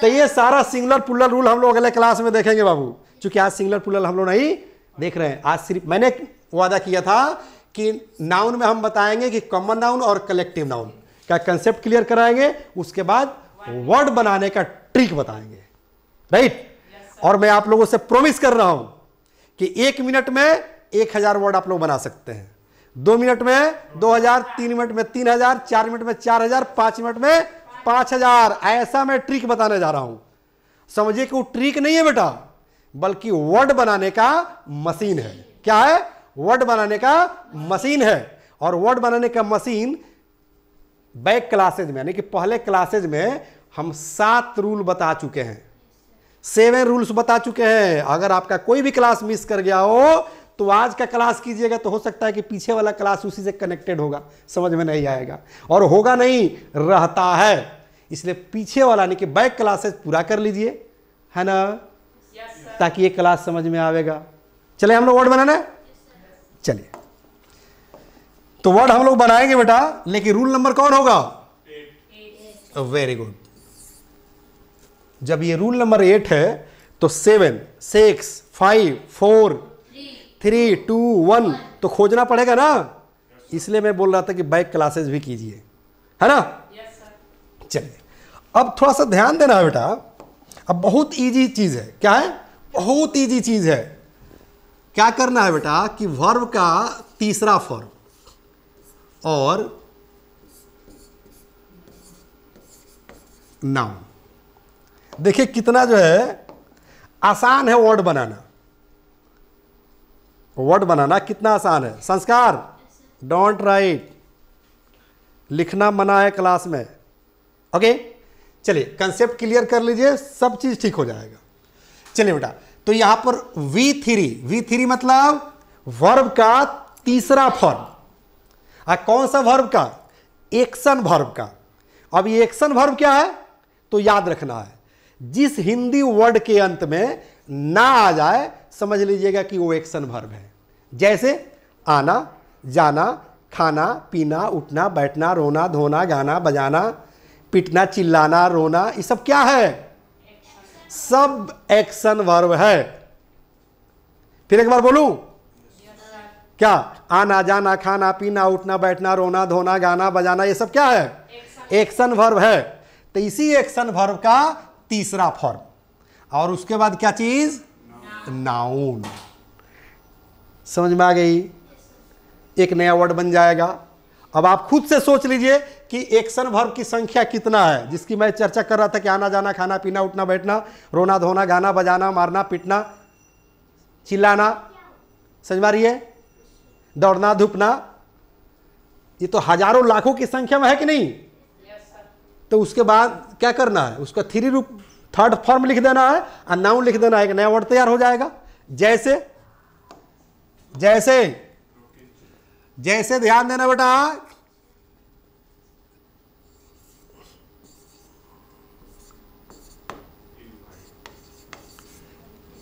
तो ये सारा सिंगलर पुलर रूल हम लोग अगले क्लास में देखेंगे बाबू चूंकि आज सिंगलर पुलर हम लोग नहीं देख रहे हैं आज सिर्फ मैंने वादा किया था कि नाउन में हम बताएंगे कि कॉमन नाउन और कलेक्टिव नाउन का कंसेप्ट क्लियर कराएंगे उसके बाद वर्ड बनाने का ट्रिक बताएंगे राइट right? yes, और मैं आप लोगों से प्रोमिस कर रहा हूं कि एक मिनट में एक हजार वर्ड आप लोग बना सकते हैं दो मिनट में दो हजार तीन मिनट में तीन हजार चार मिनट में चार हजार पांच मिनट में पाँच हजार ऐसा मैं ट्रिक बताने जा रहा हूं समझिए कि वो ट्रिक नहीं है बेटा बल्कि वर्ड बनाने का मशीन है क्या है वर्ड बनाने का मशीन है और वर्ड बनाने का मशीन बैक क्लासेज में यानी कि पहले क्लासेज में हम सात रूल बता चुके हैं सेवन रूल्स बता चुके हैं अगर आपका कोई भी क्लास मिस कर गया हो तो आज का क्लास कीजिएगा तो हो सकता है कि पीछे वाला क्लास उसी से कनेक्टेड होगा समझ में नहीं आएगा और होगा नहीं रहता है इसलिए पीछे वाला यानी कि बैक क्लासेस पूरा कर लीजिए है ना yes, ताकि ये क्लास समझ में आवेगा चले हम लोग वर्ड बनाना है yes, चलिए तो वर्ड हम लोग बनाएंगे बेटा लेकिन रूल नंबर कौन होगा वेरी गुड जब ये रूल नंबर एट है तो seven six five four three two one तो खोजना पड़ेगा ना इसलिए मैं बोल रहा था कि बाइक क्लासेस भी कीजिए है ना चलिए अब थोड़ा सा ध्यान देना बेटा अब बहुत इजी चीज़ है क्या है बहुत इजी चीज़ है क्या करना है बेटा कि वर्ब का तीसरा फॉर्म और नाउन देखिए कितना जो है आसान है वर्ड बनाना वर्ड बनाना कितना आसान है संस्कार डोंट राइट लिखना मना है क्लास में ओके चलिए कंसेप्ट क्लियर कर लीजिए सब चीज़ ठीक हो जाएगा चलिए बेटा तो यहां पर वी थ्री वी थ्री मतलब वर्ब का तीसरा फॉर्म आ कौन सा वर्ब का एक्शन वर्ब का अब ये एक्शन वर्ब क्या है तो याद रखना है जिस हिंदी वर्ड के अंत में ना आ जाए समझ लीजिएगा कि वो एक्शन वर्ब है जैसे आना जाना खाना पीना उठना बैठना रोना धोना गाना बजाना पिटना चिल्लाना रोना ये सब क्या है सब एक्शन वर्ब है फिर एक बार बोलू क्या आना जाना खाना पीना उठना बैठना रोना धोना गाना बजाना ये सब क्या है एक्शन वर्ब है तो इसी एक्शन वर्ब का तीसरा फॉर्म और उसके बाद क्या चीज नाउन, नाउन। समझ में आ गई एक नया वर्ड बन जाएगा अब आप खुद से सोच लीजिए कि एक्शन वर्ब की संख्या कितना है जिसकी मैं चर्चा कर रहा था कि आना जाना खाना पीना उठना बैठना रोना धोना गाना बजाना मारना पीटना चिल्लाना समझ मारिए दौड़ना धुपना ये तो हजारों लाखों की संख्या में है कि नहीं तो उसके बाद क्या करना है उसका थ्री रूप थर्ड फॉर्म लिख देना है और नाउन लिख देना है एक नया वर्ड तैयार हो जाएगा जैसे जैसे जैसे ध्यान देना बेटा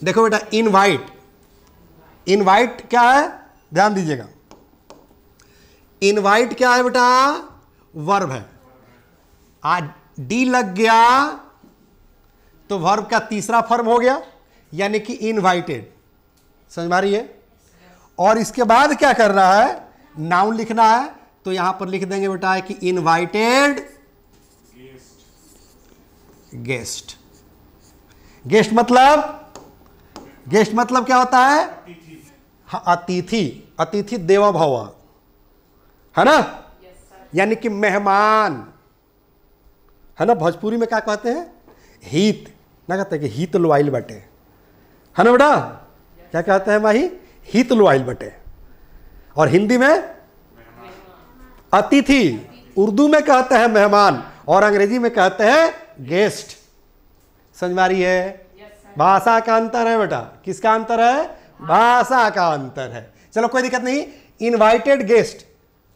देखो बेटा इनवाइट इनवाइट क्या है ध्यान दीजिएगा इनवाइट क्या है बेटा वर्ब है आ डी लग गया तो वर्ब का तीसरा फॉर्म हो गया यानी कि इनवाइटेड समझ रही है और इसके बाद क्या करना है नाउन लिखना है तो यहां पर लिख देंगे बेटा कि इनवाइटेड गेस्ट गेस्ट मतलब गेस्ट मतलब क्या होता है हाँ, अतिथि अतिथि देवा भव है ना यानी कि मेहमान है ना भोजपुरी में क्या कहते हैं हित ना कहते कि हित लोआइल बटे है ना बेटा क्या कहते हैं भाई हितलुआइल बटे और हिंदी में अतिथि उर्दू में कहते हैं मेहमान और अंग्रेजी में कहते हैं गेस्ट समझ में आ रही है भाषा का अंतर है बेटा किसका अंतर है भाषा का अंतर है चलो कोई दिक्कत नहीं इनवाइटेड गेस्ट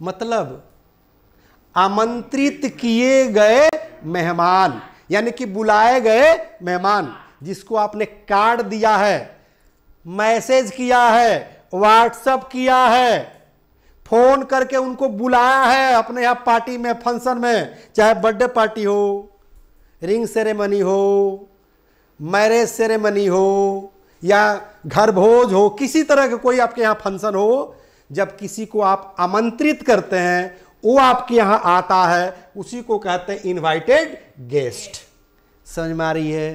मतलब आमंत्रित किए गए मेहमान यानी कि बुलाए गए मेहमान जिसको आपने कार्ड दिया है मैसेज किया है व्हाट्सअप किया है फोन करके उनको बुलाया है अपने यहाँ पार्टी में फंक्शन में चाहे बर्थडे पार्टी हो रिंग सेरेमनी हो मैरिज सेरेमनी हो या घर भोज हो किसी तरह का कोई आपके यहाँ फंक्शन हो जब किसी को आप आमंत्रित करते हैं वो आपके यहाँ आता है उसी को कहते हैं इनवाइटेड गेस्ट समझ में आ रही है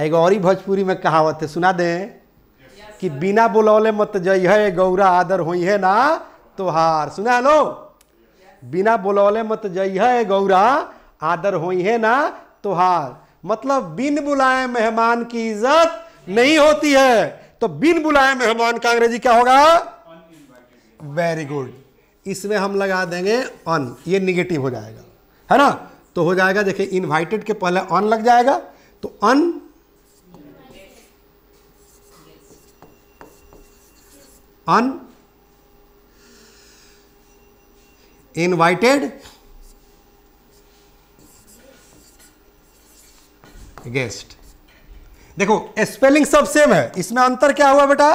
एगो और भोजपुरी में कहावत है सुना दें कि बिना बुलौले मत जई है गौरा आदर हुई है ना तोहार सुना लो बिना बुलौले मत जई है गौरा आदर हुई है ना तोहार मतलब बिन बुलाए मेहमान की इज्जत नहीं होती है तो बिन बुलाए मेहमान का अंग्रेजी क्या होगा वेरी गुड इसमें हम लगा देंगे ऑन ये निगेटिव हो जाएगा है ना तो हो जाएगा देखिए इनवाइटेड के पहले ऑन लग जाएगा तो अन अन इन्वाइटेड गेस्ट देखो स्पेलिंग सब सेम है इसमें अंतर क्या हुआ बेटा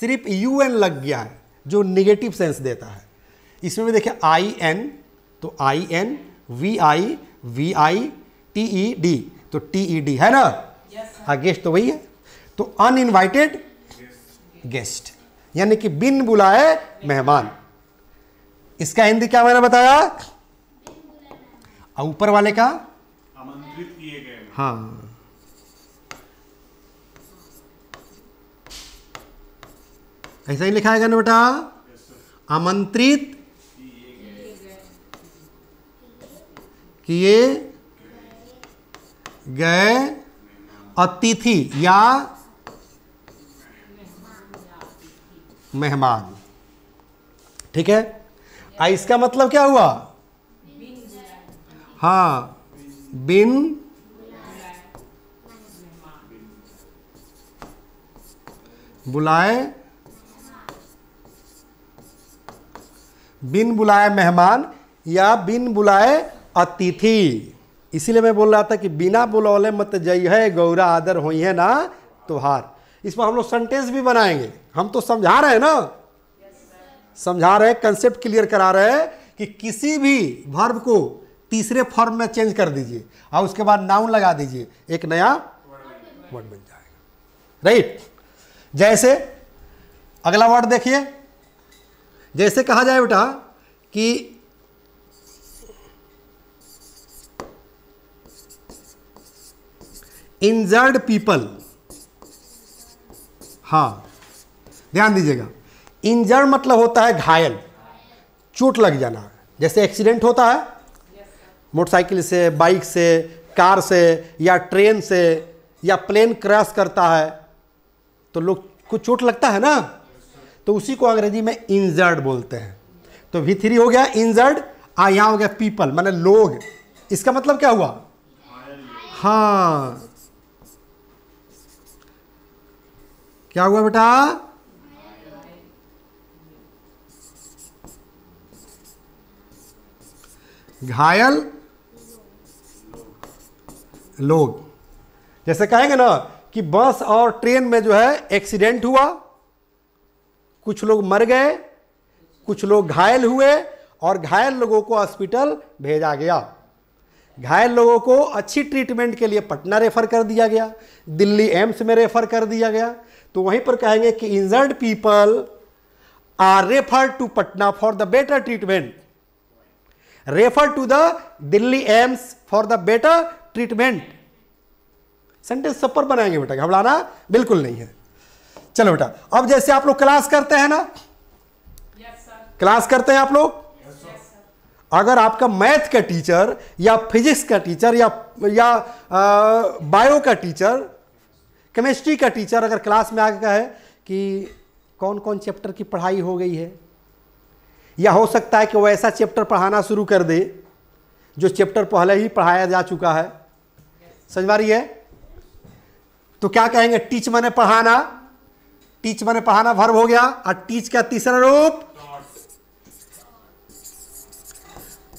सिर्फ यू एन लग गया है जो निगेटिव सेंस देता है इसमें भी देखिए आई एन तो I N V I V I T E D तो टी ई डी है ना yes, गेस्ट हाँ, तो वही है तो अनइनवाइटेड गेस्ट यानी कि बिन बुलाए मेहमान इसका हिंदी क्या मैंने बताया ऊपर वाले का आमंत्रित किए गए हाँ ऐसा ही लिखा है ना बेटा आमंत्रित किए गए अतिथि या मेहमान ठीक है आ, इसका मतलब क्या हुआ हाँ बिन बुलाए बिन बुलाए मेहमान या बिन बुलाए अतिथि इसीलिए मैं बोल रहा था कि बिना बुलौले मत जई है गौरा आदर होई है ना त्योहार इसमें हम लोग सेंटेंस भी बनाएंगे हम तो समझा रहे हैं ना yes, समझा रहे हैं कंसेप्ट क्लियर करा रहे हैं कि किसी भी वर्ब को तीसरे फॉर्म में चेंज कर दीजिए और उसके बाद नाउन लगा दीजिए एक नया वर्ड बन जाएगा राइट जैसे अगला वर्ड देखिए जैसे कहा जाए बेटा कि इंजर्ड पीपल हाँ ध्यान दीजिएगा इंजर मतलब होता है घायल चोट लग जाना जैसे एक्सीडेंट होता है मोटरसाइकिल से बाइक से कार से या ट्रेन से या प्लेन क्रैश करता है तो लोग को चोट लगता है ना तो उसी को अंग्रेजी में इंजर्ड बोलते हैं तो वी थ्री हो गया इंजर्ड आ यहाँ हो गया पीपल माने लोग इसका मतलब क्या हुआ हाँ क्या हुआ बेटा घायल लोग जैसे कहेंगे ना कि बस और ट्रेन में जो है एक्सीडेंट हुआ कुछ लोग मर गए कुछ लोग घायल हुए और घायल लोगों को हॉस्पिटल भेजा गया घायल लोगों को अच्छी ट्रीटमेंट के लिए पटना रेफर कर दिया गया दिल्ली एम्स में रेफर कर दिया गया तो वहीं पर कहेंगे कि injured people are refer to Patna for the better treatment refer to the Delhi AIIMS for the better treatment sentence सब पर बनाएंगे बेटा घबराना बिल्कुल नहीं है चलो बेटा अब जैसे आप लोग क्लास करते हैं ना yes, क्लास करते हैं आप लोग अगर आपका मैथ का टीचर या फिजिक्स का टीचर या या बायो का टीचर केमिस्ट्री का टीचर अगर क्लास में आकर कहे कि कौन कौन चैप्टर की पढ़ाई हो गई है या हो सकता है कि वो ऐसा चैप्टर पढ़ाना शुरू कर दे जो चैप्टर पहले ही पढ़ाया जा चुका है समझ रही है तो क्या कहेंगे टीच मैंने पढ़ाना टीच मैंने पढ़ाना भर्व हो गया और टीच का तीसरा रूप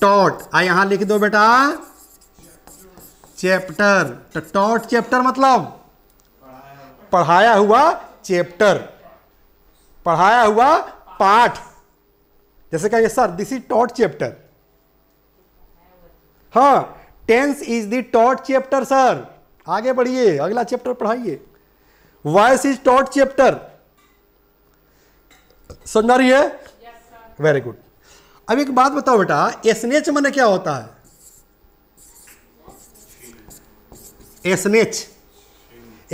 टॉट आ यहां लिख दो बेटा चैप्टर तो टॉट चैप्टर मतलब पढ़ाया हुआ चैप्टर पढ़ाया हुआ पाठ जैसे कहेंगे sir this is taught chapter हाँ tense is the taught chapter sir आगे बढ़िए अगला चैप्टर पढ़ाइए वॉइस इज टॉट चैप्टर सुन रही है वेरी गुड अब एक बात बताओ बेटा एसनेच मैंने क्या होता है एसनेच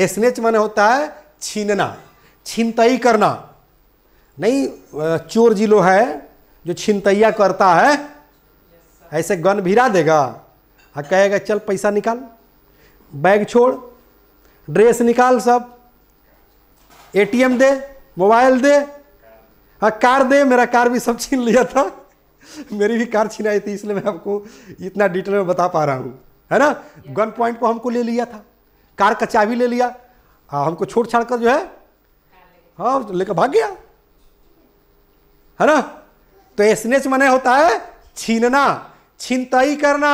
एसनेच माने होता है छीनना छिनतई करना नहीं चोर जिलो है जो छिनतैया करता है ऐसे गन भिरा देगा और हाँ, कहेगा चल पैसा निकाल बैग छोड़ ड्रेस निकाल सब एटीएम दे मोबाइल दे हाँ कार दे मेरा कार भी सब छीन लिया था मेरी भी कार छीनाई थी इसलिए मैं आपको इतना डिटेल में बता पा रहा हूँ है ना गन पॉइंट को हमको ले लिया था कार का चाबी ले लिया हाँ, हमको छोड़ छाड़ कर जो है हाँ लेकर भाग गया है ना तो एसनेच मने होता है छीनना छिनताई करना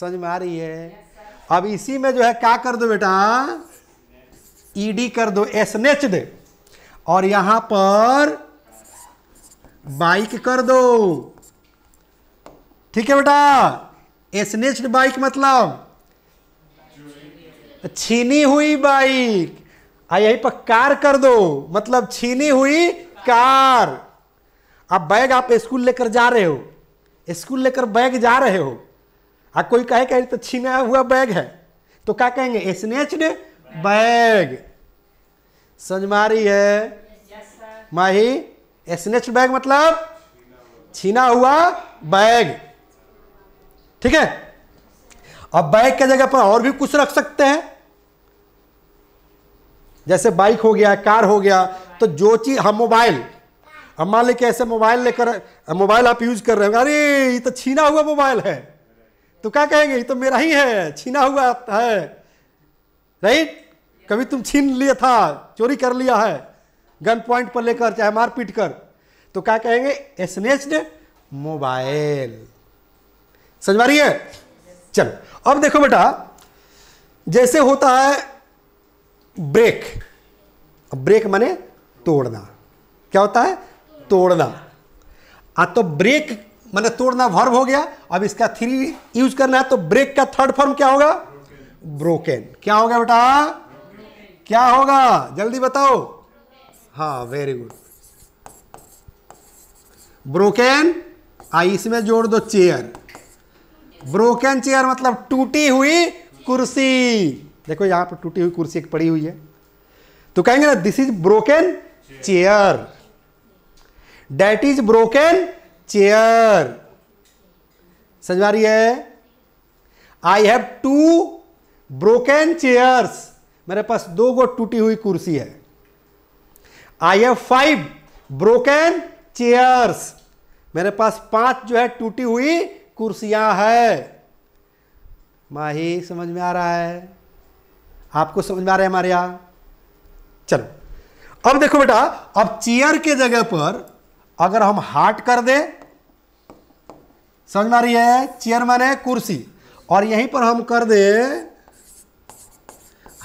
समझ में आ रही है अब इसी में जो है क्या कर दो बेटा ईडी कर दो एसनेच दे और यहां पर बाइक कर दो ठीक है बेटा एसनेच बाइक मतलब तो छीनी हुई बाइक आ यही पर कार कर दो मतलब छीनी हुई कार अब बैग आप स्कूल लेकर जा रहे हो स्कूल लेकर बैग जा रहे हो आ कोई कहे कहे तो छीना हुआ बैग है तो क्या कहेंगे स्नेच्ड बैग समझ है माही स्नेच बैग मतलब छीना हुआ बैग ठीक है अब बैग की जगह पर और भी कुछ रख सकते हैं जैसे बाइक हो गया कार हो गया तो जो चीज़ हम मोबाइल हम मान लें कि ऐसे मोबाइल लेकर मोबाइल आप यूज कर रहे हो अरे ये तो छीना हुआ मोबाइल है तो क्या कहेंगे ये तो मेरा ही है छीना हुआ है राइट कभी तुम छीन लिया था चोरी कर लिया है गन पॉइंट पर लेकर चाहे मार पीट कर तो क्या कहेंगे एसनेस्ड मोबाइल समझ रही है चल अब देखो बेटा जैसे होता है ब्रेक ब्रेक माने तोड़ना क्या होता है तोड़ना आ तो ब्रेक माने तोड़ना वर्ब हो गया अब इसका थ्री यूज करना है तो ब्रेक का थर्ड फॉर्म क्या होगा ब्रोकेन क्या होगा बेटा क्या होगा जल्दी बताओ हाँ वेरी गुड ब्रोकेन आई इसमें जोड़ दो चेयर ब्रोकन चेयर मतलब टूटी हुई कुर्सी देखो यहाँ पर टूटी हुई कुर्सी एक पड़ी हुई है तो कहेंगे ना this is broken chair that is broken chair समझ आ रही है I have two broken chairs मेरे पास दो गो टूटी हुई कुर्सी है I have five broken chairs मेरे पास पांच जो है टूटी हुई कुर्सियां है माही समझ में आ रहा है आपको समझ में आ रहा है हमारे यहां चलो अब देखो बेटा अब चेयर के जगह पर अगर हम हार्ट कर दे समझ में आ रही है चेयर माने कुर्सी और यहीं पर हम कर दे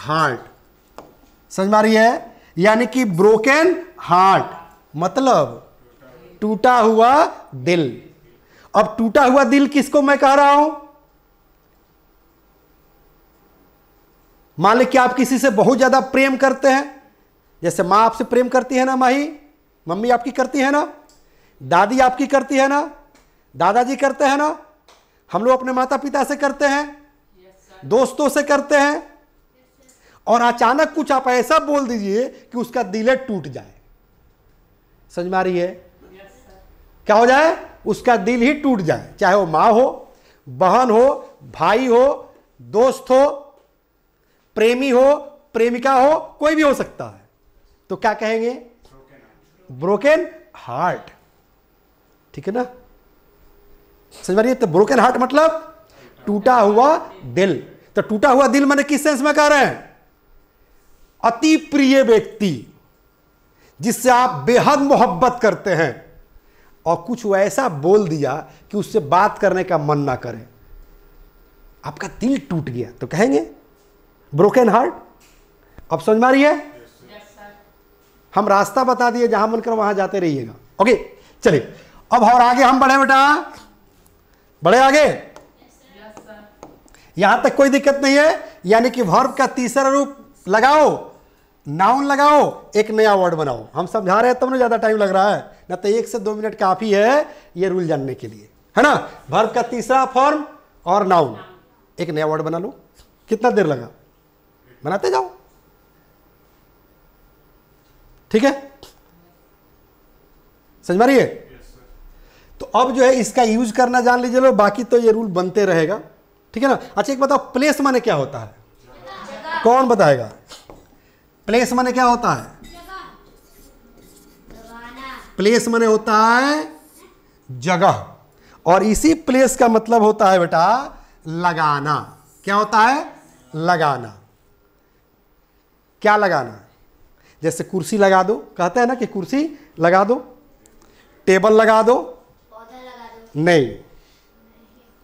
हार्ट समझ में आ रही है यानी कि ब्रोकन हार्ट मतलब टूटा हुआ दिल अब टूटा हुआ दिल किसको मैं कह रहा हूं मान लें कि आप किसी से बहुत ज़्यादा प्रेम करते हैं जैसे माँ आपसे प्रेम करती है ना माही मम्मी आपकी करती है ना दादी आपकी करती है ना दादाजी करते हैं ना हम लोग अपने माता पिता से करते हैं yes, दोस्तों से करते हैं yes, और अचानक कुछ आप ऐसा बोल दीजिए कि उसका दिल टूट जाए समझ में आ रही है yes, क्या हो जाए उसका दिल ही टूट जाए चाहे वो माँ हो बहन हो भाई हो दोस्त हो प्रेमी हो प्रेमिका हो कोई भी हो सकता है तो क्या कहेंगे ब्रोकन हार्ट ठीक है ना समझ में तो ब्रोकन हार्ट मतलब टूटा हुआ दिल तो टूटा हुआ दिल मैंने किस सेंस में कह रहे हैं अति प्रिय व्यक्ति जिससे आप बेहद मोहब्बत करते हैं और कुछ ऐसा बोल दिया कि उससे बात करने का मन ना करे आपका दिल टूट गया तो कहेंगे ब्रोकन हार्ट अब समझ में आ रही है yes, हम रास्ता बता दिए जहां बनकर वहां जाते रहिएगा ओके चलिए अब और आगे हम बढ़े बेटा बढ़े आगे yes, यहां तक कोई दिक्कत नहीं है यानी कि वर्ब का तीसरा रूप लगाओ नाउन लगाओ एक नया वर्ड बनाओ हम समझा रहे हैं तब ना ज़्यादा टाइम लग रहा है ना तो एक से दो मिनट काफ़ी है ये रूल जानने के लिए है ना वर्ब का तीसरा फॉर्म और नाउन एक नया वर्ड बना लो कितना देर लगा बनाते जाओ ठीक है समझ मारिए yes, तो अब जो है इसका यूज करना जान लीजिए लो बाकी तो ये रूल बनते रहेगा ठीक है ना अच्छा एक बताओ प्लेस माने क्या होता है कौन बताएगा प्लेस माने क्या होता है प्लेस माने होता है जगह और इसी प्लेस का मतलब होता है बेटा लगाना क्या होता है लगाना क्या लगाना जैसे कुर्सी लगा दो कहते हैं ना कि कुर्सी लगा दो टेबल लगा दो नहीं।, नहीं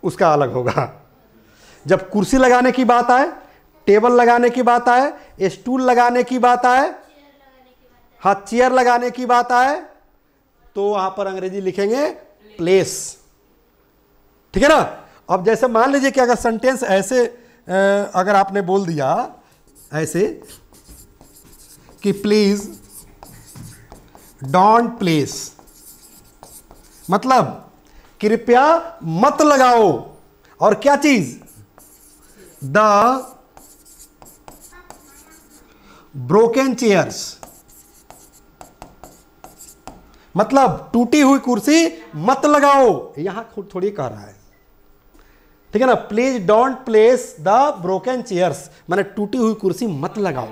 उसका अलग होगा जब कुर्सी लगाने की बात आए टेबल लगाने की बात आए स्टूल लगाने की बात आए हाँ चेयर लगाने की बात आए तो वहां पर अंग्रेजी लिखेंगे प्लेस ठीक है ना अब जैसे मान लीजिए कि अगर सेंटेंस ऐसे अगर आपने बोल दिया ऐसे कि प्लीज़ डोंट प्लेस मतलब कृपया मत लगाओ और क्या चीज द ब्रोकन चेयर्स मतलब टूटी हुई कुर्सी मत लगाओ यहां थोड़ी कह रहा है ठीक है ना please don't place the broken chairs मैंने टूटी हुई कुर्सी मत लगाओ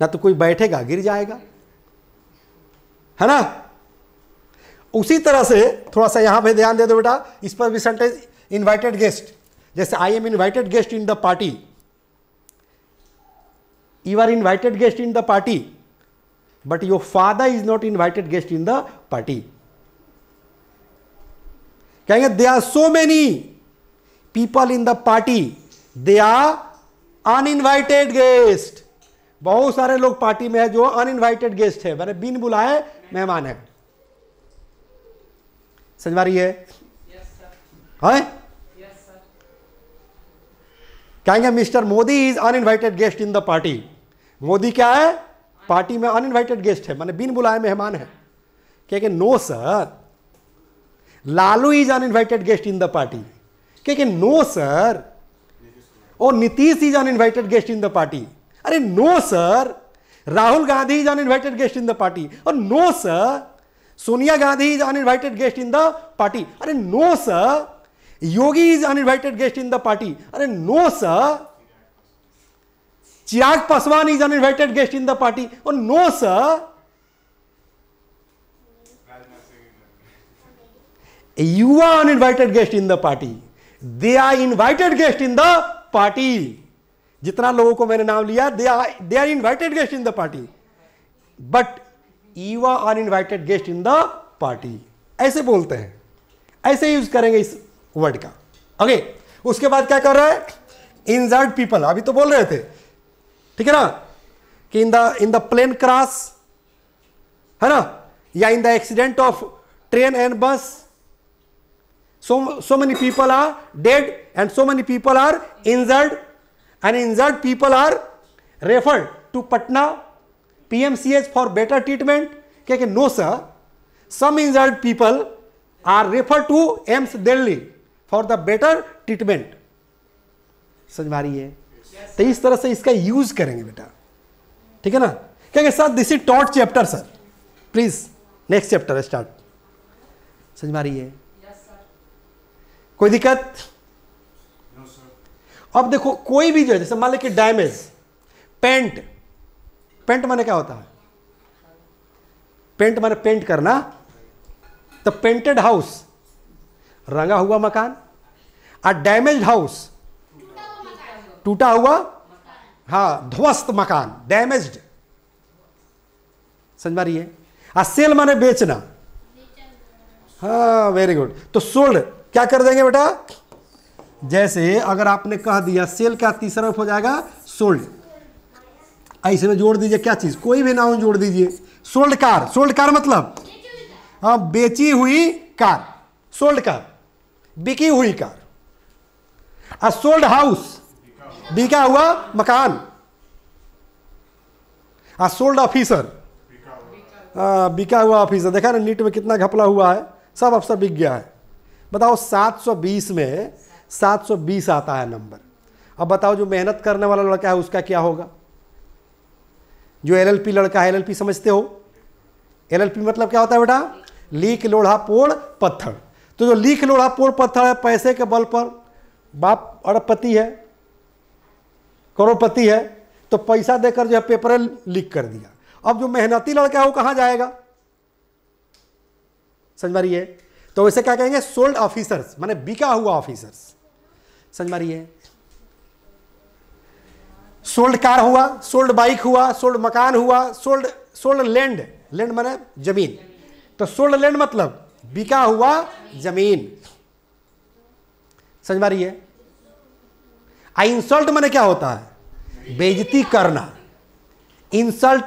ना तो कोई बैठेगा गिर जाएगा है ना उसी तरह से थोड़ा सा यहां पे ध्यान दे दो बेटा इस पर भी सेंटेंस इनवाइटेड गेस्ट जैसे I am invited guest in the party you are invited guest in the party but your father is not invited guest in the party कहेंगे they are so many people in the party they are uninvited guest बहुत सारे लोग party में है जो uninvited guest है मैंने बिन बुलाए मेहमान है समझवा रही है हाँ? कहेंगे mister Modi is uninvited guest in the party Modi क्या है पार्टी में अनइनवाइटेड गेस्ट है मैंने बिन बुलाए मेहमान है क्या no sir Lalu is uninvited guest in the party क्या नो सर और Nitish is uninvited guest in the party Aren't no sir, Rahul Gandhi is an invited guest in the party. Or no sir, Sonia Gandhi is an invited guest in the party. Aren't no sir, Yogi is an invited guest in the party. Aren't no sir, Chirag Paswan is an invited guest in the party. Or no sir, you are an invited guest in the party. They are invited guests in the party. जितना लोगों को मैंने नाम लिया they are they are invited guest in the party but we are invited guest in the party ऐसे बोलते हैं ऐसे यूज करेंगे इस वर्ड का ओके okay. उसके बाद क्या कर रहा है इंजर्ड पीपल अभी तो बोल रहे थे ठीक है ना कि in the in the plane crash है ना या in the accident of train and bus so so many people are dead and so many people are injured and injured people are referred to Patna PMCH for better treatment. क्या कि no sir, some injured people are referred to AIIMS Delhi for the better treatment समझ मारी है yes, तो इस तरह से इसका यूज करेंगे बेटा ठीक है ना क्या कि sir this is taught chapter sir please next chapter start समझ मारी है yes, कोई दिक्कत अब देखो कोई भी जो है जैसे मान लो कि डैमेज पेंट पेंट माने क्या होता है पेंट माने पेंट करना तो पेंटेड हाउस रंगा हुआ मकान आ डैमेज हाउस टूटा हुआ हाँ ध्वस्त मकान डैमेज्ड समझ मारिए आ सेल माने बेचना हाँ वेरी गुड तो सोल्ड क्या कर देंगे बेटा जैसे अगर आपने कह दिया सेल का तीसरा रूप हो जाएगा सोल्ड ऐसे में जोड़ दीजिए क्या चीज़ कोई भी नाउन जोड़ दीजिए सोल्ड कार सोल्ड कार मतलब हाँ बेची हुई कार सोल्ड कार बिकी हुई कार और सोल्ड हाउस बिका हुआ मकान और सोल्ड ऑफिसर बिका हुआ ऑफिसर देखा ना नीट में कितना घपला हुआ है सब अफसर बिक गया है बताओ 720 में 720 आता है नंबर अब बताओ जो मेहनत करने वाला लड़का है उसका क्या होगा जो एलएलपी लड़का है एलएलपी समझते हो एलएलपी मतलब क्या होता है बेटा लीक लोढ़ा पोड़ पत्थर तो जो लीक लोढ़ा पोड़ पत्थर है पैसे के बल पर बाप अरबपति है करोड़पति है तो पैसा देकर जो है पेपर लीक कर दिया अब जो मेहनती लड़का है वो कहाँ जाएगा समझ मारिए तो वैसे क्या कहेंगे सोल्ड ऑफिसर्स माने बिका हुआ ऑफिसर्स समझ मारी है सोल्ड कार हुआ सोल्ड बाइक हुआ सोल्ड मकान हुआ सोल्ड सोल्ड लैंड लैंड माने जमीन तो सोल्ड लैंड मतलब बिका हुआ जमीन समझ मारी है आई इंसल्ट मैंने क्या होता है बेजती करना इंसल्ट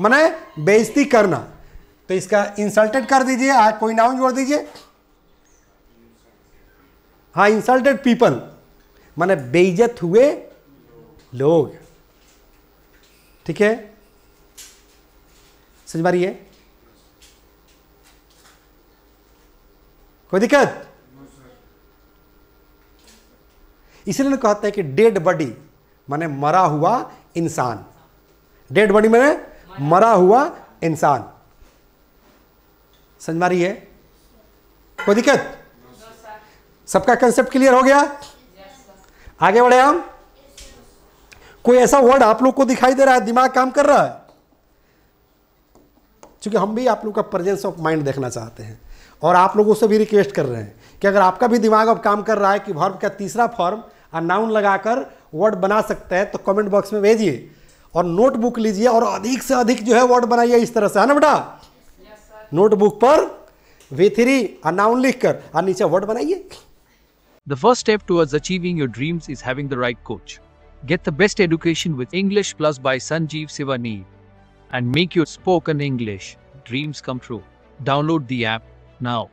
मैंने बेजती करना तो इसका इंसल्टेड कर दीजिए कोई नाउन जोड़ दीजिए हाँ इंसल्टेड पीपल माने बेइज्जत हुए लोग ठीक है समझ मारिए कोई दिक्कत इसलिए कहते हैं कि डेड बॉडी माने मरा हुआ इंसान डेड बॉडी मैंने मरा हुआ इंसान समझ मारी कोई दिक्कत सबका कंसेप्ट क्लियर हो गया आगे बढ़े हम कोई ऐसा वर्ड आप लोग को दिखाई दे रहा है दिमाग काम कर रहा है क्योंकि हम भी आप लोग का प्रेजेंस ऑफ माइंड देखना चाहते हैं और आप लोगों से भी रिक्वेस्ट कर रहे हैं कि अगर आपका भी दिमाग अब काम कर रहा है कि वर्ब का तीसरा फॉर्म और नाउन लगाकर वर्ड बना सकते हैं तो कमेंट बॉक्स में भेजिए और नोटबुक लीजिए और अधिक से अधिक जो है वर्ड बनाइए इस तरह से है ना बेटा नोटबुक पर वी थ्री और नाउन लिख कर और नीचे वर्ड बनाइए The first step towards achieving your dreams is having the right coach. Get the best education with English Plus by Sanjeev Sivani and make your spoken English dreams come true. Download the app now.